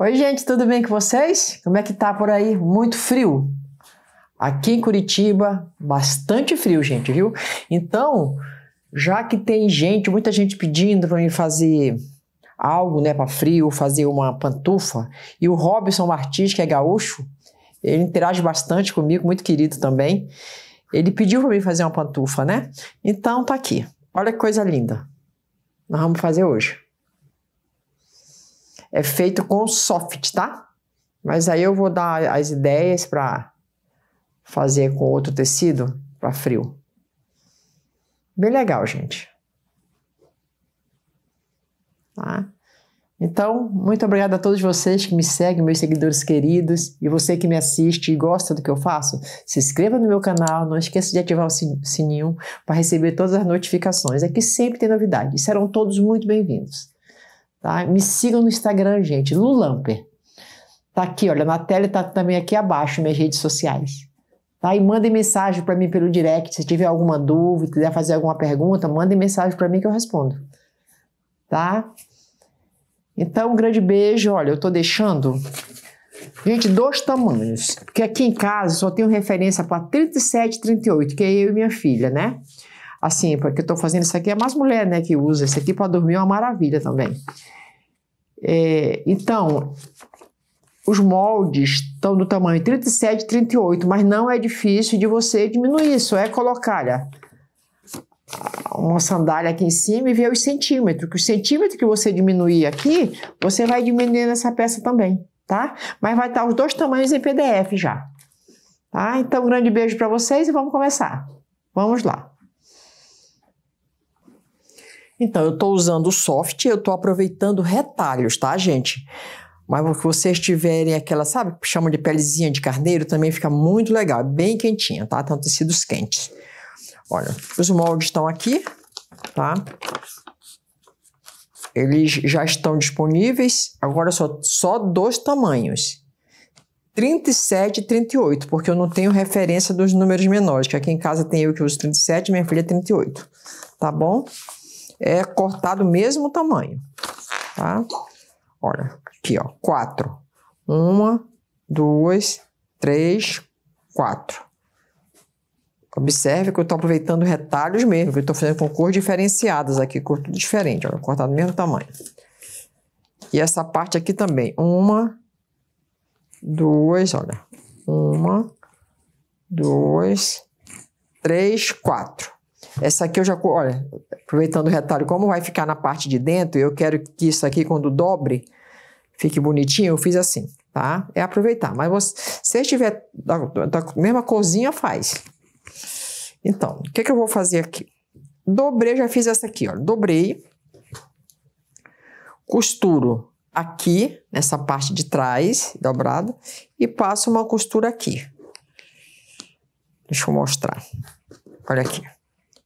Oi, gente, tudo bem com vocês? Como é que tá por aí? Muito frio. Aqui em Curitiba, bastante frio, gente, viu? Então, já que tem gente, muita gente pedindo para mim fazer algo, né, para frio, fazer uma pantufa, e o Robson Martins, que é gaúcho, ele interage bastante comigo, muito querido também. Ele pediu para mim fazer uma pantufa, né? Então tá aqui. Olha que coisa linda. Nós vamos fazer hoje é feito com soft, tá? Mas aí eu vou dar as ideias para fazer com outro tecido para frio. Bem legal, gente. Tá? Então, muito obrigado a todos vocês que me seguem, meus seguidores queridos, e você que me assiste e gosta do que eu faço, se inscreva no meu canal, não esqueça de ativar o sininho para receber todas as notificações. Aqui sempre tem novidade e serão todos muito bem-vindos. Tá? Me sigam no Instagram, gente, Lulamper. Tá aqui, olha, na tela e tá também aqui abaixo minhas redes sociais. Tá? E mandem mensagem para mim pelo direct, se tiver alguma dúvida, quiser fazer alguma pergunta, mandem mensagem para mim que eu respondo. Tá? Então, um grande beijo. Olha, eu tô deixando Gente, dois tamanhos. Porque aqui em casa só tenho referência para 37 e 38, que é eu e minha filha, né? Assim, porque eu estou fazendo isso aqui, é mais mulher né, que usa. Isso aqui para dormir é uma maravilha também. É, então, os moldes estão do tamanho 37, 38, mas não é difícil de você diminuir. Isso é colocar olha, uma sandália aqui em cima e ver os centímetros. Que o centímetro que você diminuir aqui, você vai diminuir nessa peça também, tá? Mas vai estar os dois tamanhos em PDF já. Tá? Então, um grande beijo para vocês e vamos começar. Vamos lá. Então, eu estou usando soft, eu estou aproveitando retalhos, tá, gente? Mas se vocês tiverem aquela, sabe, chamam de pelezinha de carneiro, também fica muito legal, é bem quentinha, tá? Então, tecidos quentes. Olha, os moldes estão aqui, tá? Eles já estão disponíveis, agora só, só dois tamanhos. 37 e 38, porque eu não tenho referência dos números menores, que aqui em casa tem eu que uso 37, minha filha é 38, tá bom? é cortado o mesmo tamanho, tá? Olha, aqui, ó, quatro. Uma, duas, três, quatro. Observe que eu estou aproveitando retalhos mesmo, que eu estou fazendo com cores diferenciadas aqui, cor diferente, olha, cortado do mesmo tamanho. E essa parte aqui também, uma, duas, olha, uma, dois, três, quatro. Essa aqui eu já, olha, aproveitando o retalho, como vai ficar na parte de dentro, eu quero que isso aqui quando dobre, fique bonitinho, eu fiz assim, tá? É aproveitar, mas você, se estiver da, da mesma cozinha, faz. Então, o que, que eu vou fazer aqui? Dobrei, já fiz essa aqui, ó, dobrei, costuro aqui, nessa parte de trás, dobrada, e passo uma costura aqui. Deixa eu mostrar. Olha aqui.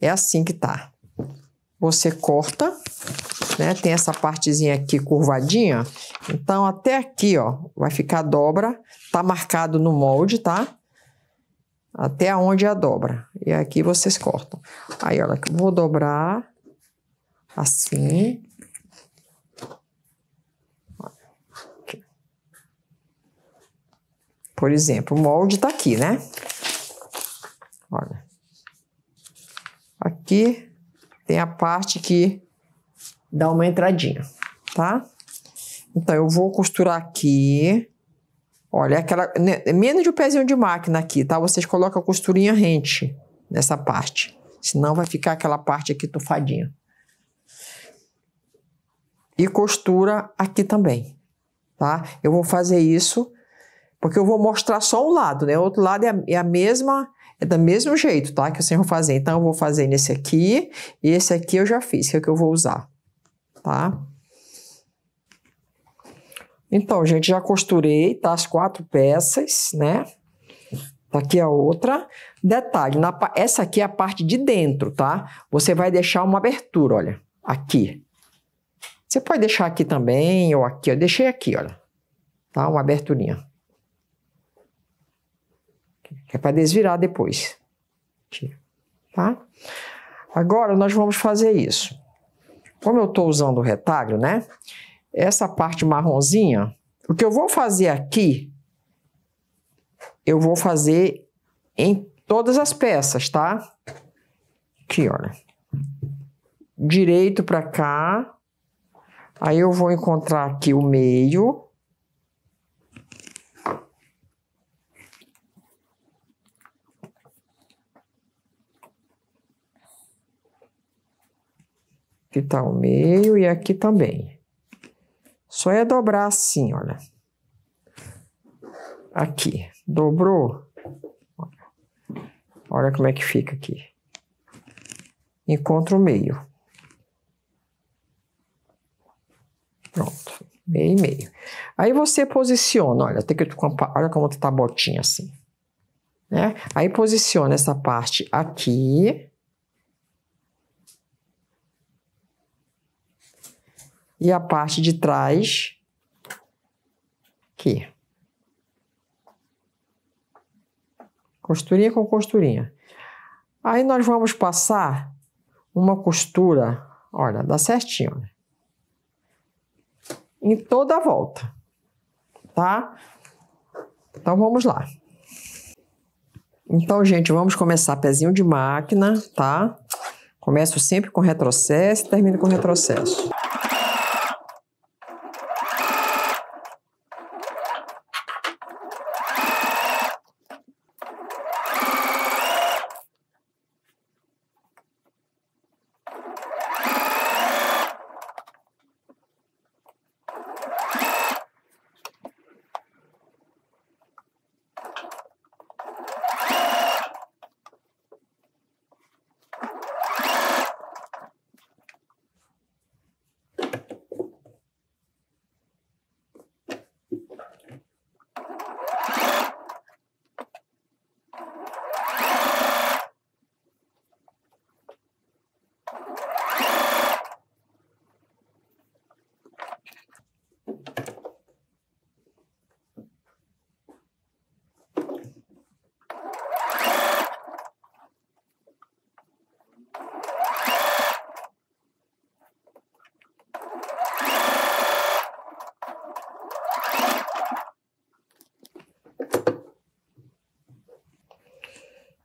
É assim que tá. Você corta, né? Tem essa partezinha aqui curvadinha. Então, até aqui, ó, vai ficar a dobra. Tá marcado no molde, tá? Até onde é a dobra. E aqui vocês cortam. Aí, olha, vou dobrar assim. Por exemplo, o molde tá aqui, né? Olha. Aqui tem a parte que dá uma entradinha, tá? Então, eu vou costurar aqui. Olha, é aquela. Né, é menos de um pezinho de máquina aqui, tá? Vocês colocam a costurinha rente nessa parte. Senão vai ficar aquela parte aqui tufadinha. E costura aqui também, tá? Eu vou fazer isso porque eu vou mostrar só um lado, né? O outro lado é a, é a mesma é do mesmo jeito, tá? Que eu sempre vou fazer. Então, eu vou fazer nesse aqui, e esse aqui eu já fiz, que é o que eu vou usar, tá? Então, gente, já costurei, tá? As quatro peças, né? Tá aqui a outra. Detalhe, na, essa aqui é a parte de dentro, tá? Você vai deixar uma abertura, olha, aqui. Você pode deixar aqui também, ou aqui, eu deixei aqui, olha. Tá? Uma aberturinha que é para desvirar depois. Tá? Agora nós vamos fazer isso. Como eu estou usando o retalho, né? Essa parte marronzinha, o que eu vou fazer aqui, eu vou fazer em todas as peças, tá? Aqui, olha. Direito para cá. Aí eu vou encontrar aqui o meio. Aqui tá o meio e aqui também. Só é dobrar assim, olha. Aqui, dobrou. Olha como é que fica aqui. Encontra o meio. Pronto, meio e meio. Aí você posiciona, olha, tem que olha como tá a botinha assim, né? Aí posiciona essa parte aqui e a parte de trás aqui. Costurinha com costurinha. Aí nós vamos passar uma costura, olha, dá certinho, né? Em toda a volta, tá? Então vamos lá. Então, gente, vamos começar pezinho de máquina, tá? Começo sempre com retrocesso e termino com retrocesso.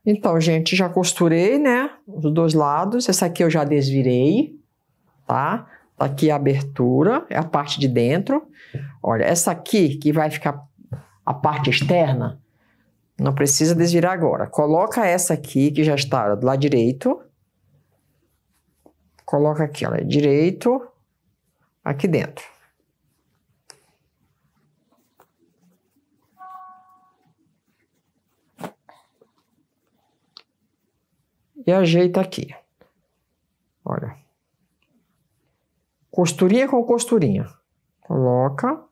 Então, gente, já costurei, né? Os dois lados. Essa aqui eu já desvirei, tá? tá? Aqui a abertura, é a parte de dentro. Olha, essa aqui que vai ficar a parte externa, não precisa desvirar agora. Coloca essa aqui que já está do lado direito. Coloca aqui, olha, direito, aqui dentro. e ajeita aqui. Olha. Costurinha com costurinha. Coloca.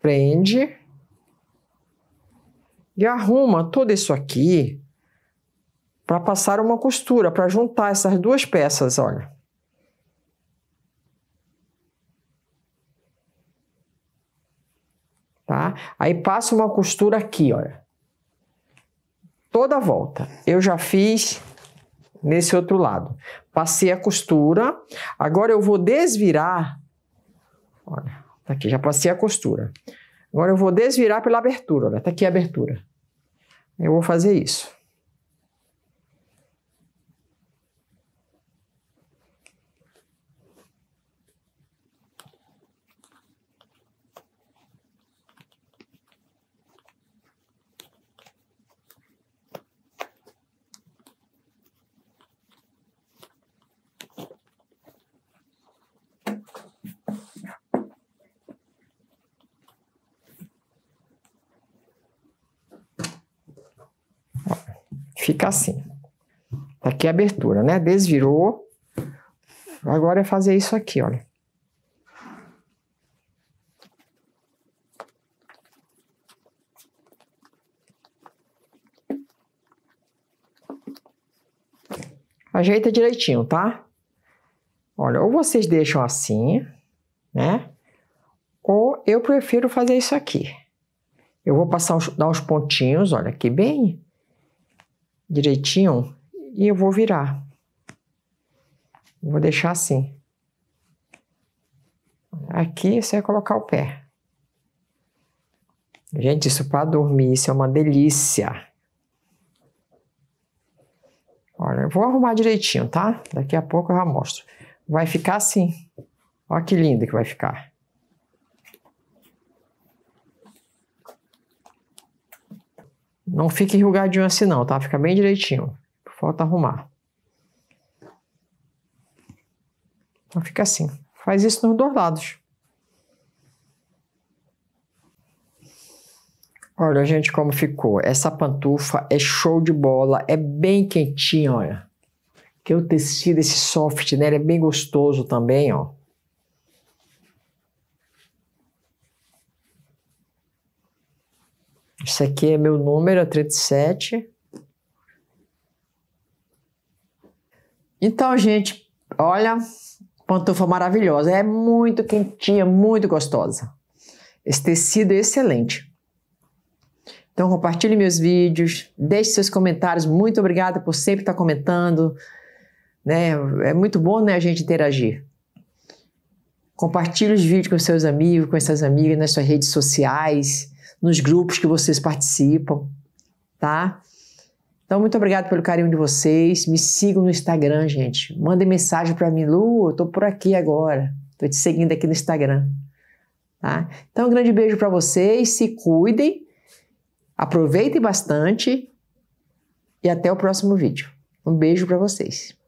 Prende. E arruma tudo isso aqui para passar uma costura, para juntar essas duas peças, olha. Aí passa uma costura aqui, olha. Toda a volta. Eu já fiz nesse outro lado. Passei a costura, agora eu vou desvirar. Olha, tá aqui, já passei a costura. Agora eu vou desvirar pela abertura, olha, tá aqui a abertura. Eu vou fazer isso. Fica assim. Tá aqui a abertura, né? Desvirou. Agora é fazer isso aqui, olha. Ajeita direitinho, tá? Olha, ou vocês deixam assim, né? Ou eu prefiro fazer isso aqui. Eu vou passar dar uns pontinhos, olha aqui bem, direitinho e eu vou virar. Vou deixar assim. Aqui você vai colocar o pé. Gente, isso para dormir, isso é uma delícia. Olha, eu vou arrumar direitinho, tá? Daqui a pouco eu já mostro. Vai ficar assim. Olha que lindo que vai ficar. Não fique enrugadinho assim não, tá? Fica bem direitinho. Falta arrumar. Então fica assim. Faz isso nos dois lados. Olha, gente, como ficou. Essa pantufa é show de bola, é bem quentinha, olha. Que o tecido, esse soft, né? Ele é bem gostoso também, ó. Isso aqui é meu número, é 37. Então, gente, olha, pantufa maravilhosa. É muito quentinha, muito gostosa. Esse tecido é excelente. Então, compartilhe meus vídeos, deixe seus comentários. Muito obrigada por sempre estar comentando. Né? É muito bom né, a gente interagir. Compartilhe os vídeos com seus amigos, com essas amigas nas suas redes sociais nos grupos que vocês participam, tá? Então, muito obrigado pelo carinho de vocês. Me sigam no Instagram, gente. Mandem mensagem para mim, Lu, eu tô por aqui agora. Tô te seguindo aqui no Instagram. Tá? Então, um grande beijo para vocês, se cuidem, aproveitem bastante e até o próximo vídeo. Um beijo para vocês.